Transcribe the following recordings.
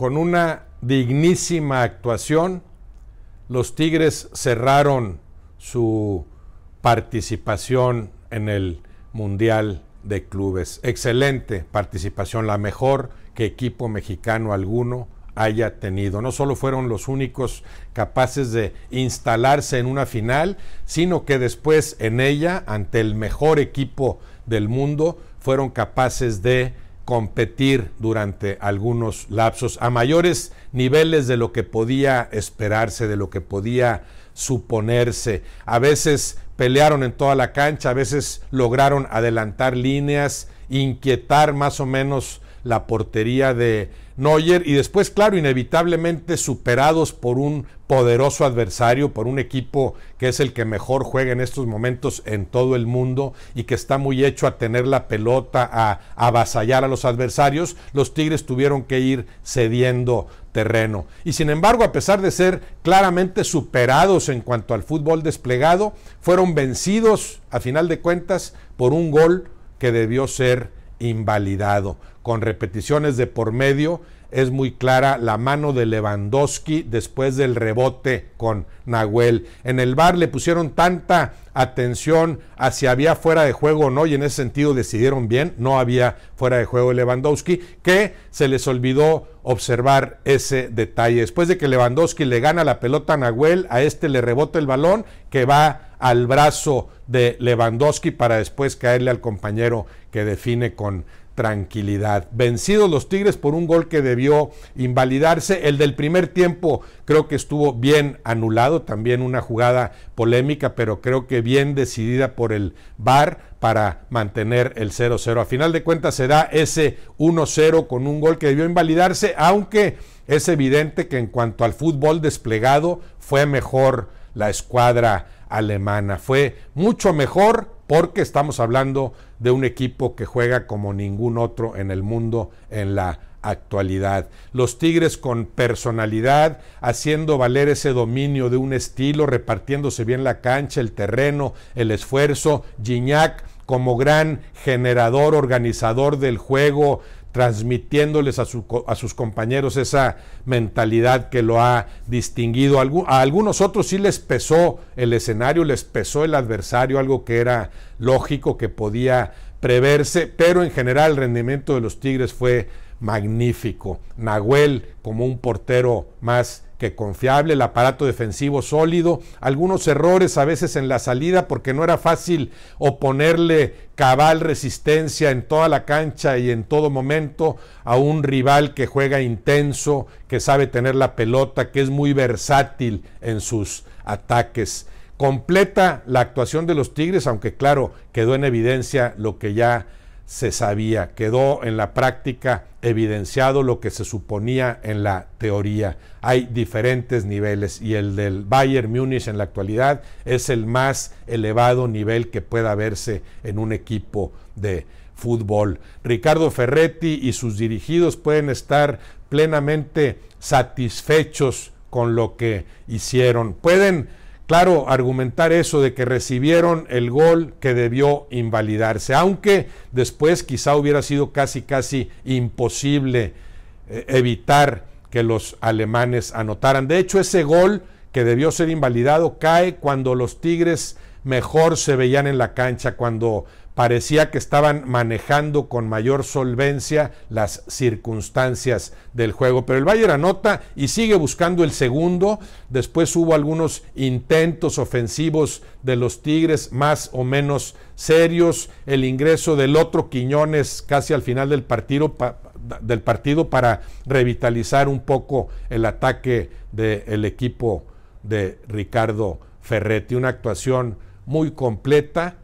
con una dignísima actuación, los Tigres cerraron su participación en el Mundial de Clubes. Excelente participación, la mejor que equipo mexicano alguno haya tenido. No solo fueron los únicos capaces de instalarse en una final, sino que después en ella, ante el mejor equipo del mundo, fueron capaces de competir durante algunos lapsos a mayores niveles de lo que podía esperarse, de lo que podía suponerse. A veces pelearon en toda la cancha, a veces lograron adelantar líneas, inquietar más o menos la portería de Neuer y después, claro, inevitablemente superados por un poderoso adversario, por un equipo que es el que mejor juega en estos momentos en todo el mundo y que está muy hecho a tener la pelota, a, avasallar a los adversarios, los Tigres tuvieron que ir cediendo terreno. Y sin embargo, a pesar de ser claramente superados en cuanto al fútbol desplegado, fueron vencidos, a final de cuentas, por un gol que debió ser invalidado con repeticiones de por medio, es muy clara la mano de Lewandowski después del rebote con Nahuel. En el bar le pusieron tanta atención a si había fuera de juego o no, y en ese sentido decidieron bien, no había fuera de juego de Lewandowski, que se les olvidó observar ese detalle. Después de que Lewandowski le gana la pelota a Nahuel, a este le rebota el balón que va al brazo de Lewandowski para después caerle al compañero que define con tranquilidad. Vencidos los Tigres por un gol que debió invalidarse. El del primer tiempo creo que estuvo bien anulado, también una jugada polémica, pero creo que bien decidida por el VAR para mantener el 0-0. A final de cuentas se da ese 1-0 con un gol que debió invalidarse, aunque es evidente que en cuanto al fútbol desplegado fue mejor la escuadra alemana. Fue mucho mejor porque estamos hablando de un equipo que juega como ningún otro en el mundo en la actualidad. Los Tigres con personalidad, haciendo valer ese dominio de un estilo, repartiéndose bien la cancha, el terreno, el esfuerzo. Gignac como gran generador, organizador del juego, transmitiéndoles a, sus compañeros esa mentalidad que lo ha distinguido. A algunos otros sí les pesó el escenario, les pesó el adversario, algo que era lógico, que podía preverse, pero en general el rendimiento de los Tigres fue magnífico. Nahuel como un portero más que confiable, el aparato defensivo sólido, algunos errores a veces en la salida porque no era fácil oponerle cabal resistencia en toda la cancha y en todo momento a un rival que juega intenso, que sabe tener la pelota, que es muy versátil en sus ataques completa la actuación de los Tigres, aunque claro, quedó en evidencia lo que ya se sabía, quedó en la práctica evidenciado lo que se suponía en la teoría. Hay diferentes niveles y el del Bayern Múnich en la actualidad es el más elevado nivel que pueda verse en un equipo de fútbol. Ricardo Ferretti y sus dirigidos pueden estar plenamente satisfechos con lo que hicieron. Pueden claro, argumentar eso de que recibieron el gol que debió invalidarse, aunque después quizá hubiera sido casi, casi imposible eh, evitar que los alemanes anotaran. De hecho, ese gol que debió ser invalidado cae cuando los Tigres mejor se veían en la cancha cuando parecía que estaban manejando con mayor solvencia las circunstancias del juego. Pero el Bayern anota y sigue buscando el segundo. Después hubo algunos intentos ofensivos de los Tigres más o menos serios. El ingreso del otro Quiñones casi al final del partido, para revitalizar un poco el ataque del equipo de Ricardo Ferretti. Una actuación muy completa,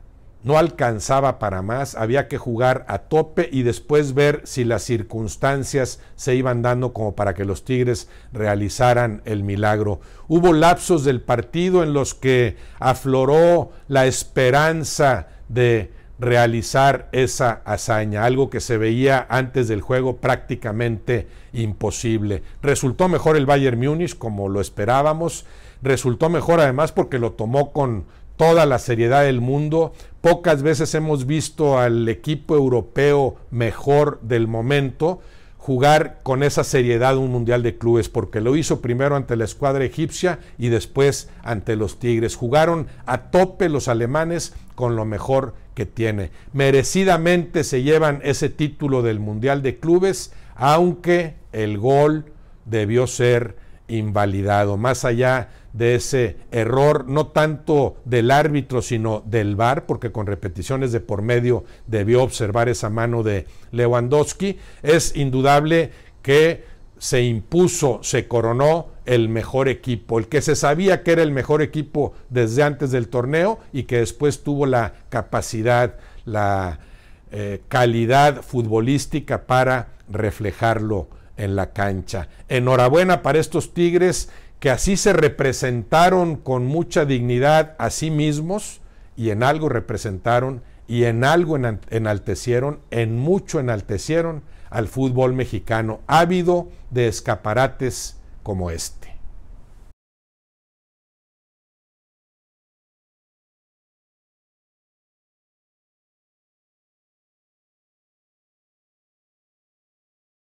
no alcanzaba para más, había que jugar a tope y después ver si las circunstancias se iban dando como para que los Tigres realizaran el milagro. Hubo lapsos del partido en los que afloró la esperanza de realizar esa hazaña, algo que se veía antes del juego prácticamente imposible. Resultó mejor el Bayern Múnich como lo esperábamos, resultó mejor además porque lo tomó con toda la seriedad del mundo. Pocas veces hemos visto al equipo europeo mejor del momento jugar con esa seriedad un mundial de clubes, porque lo hizo primero ante la escuadra egipcia y después ante los Tigres. Jugaron a tope los alemanes con lo mejor que tiene. Merecidamente se llevan ese título del mundial de clubes, aunque el gol debió ser invalidado. Más allá de ese error, no tanto del árbitro, sino del VAR, porque con repeticiones de por medio debió observar esa mano de Lewandowski. Es indudable que se impuso, se coronó el mejor equipo, el que se sabía que era el mejor equipo desde antes del torneo y que después tuvo la capacidad, la eh, calidad futbolística para reflejarlo en la cancha. Enhorabuena para estos Tigres que así se representaron con mucha dignidad a sí mismos y en algo representaron y en algo enaltecieron, en mucho enaltecieron al fútbol mexicano, ávido de escaparates como este.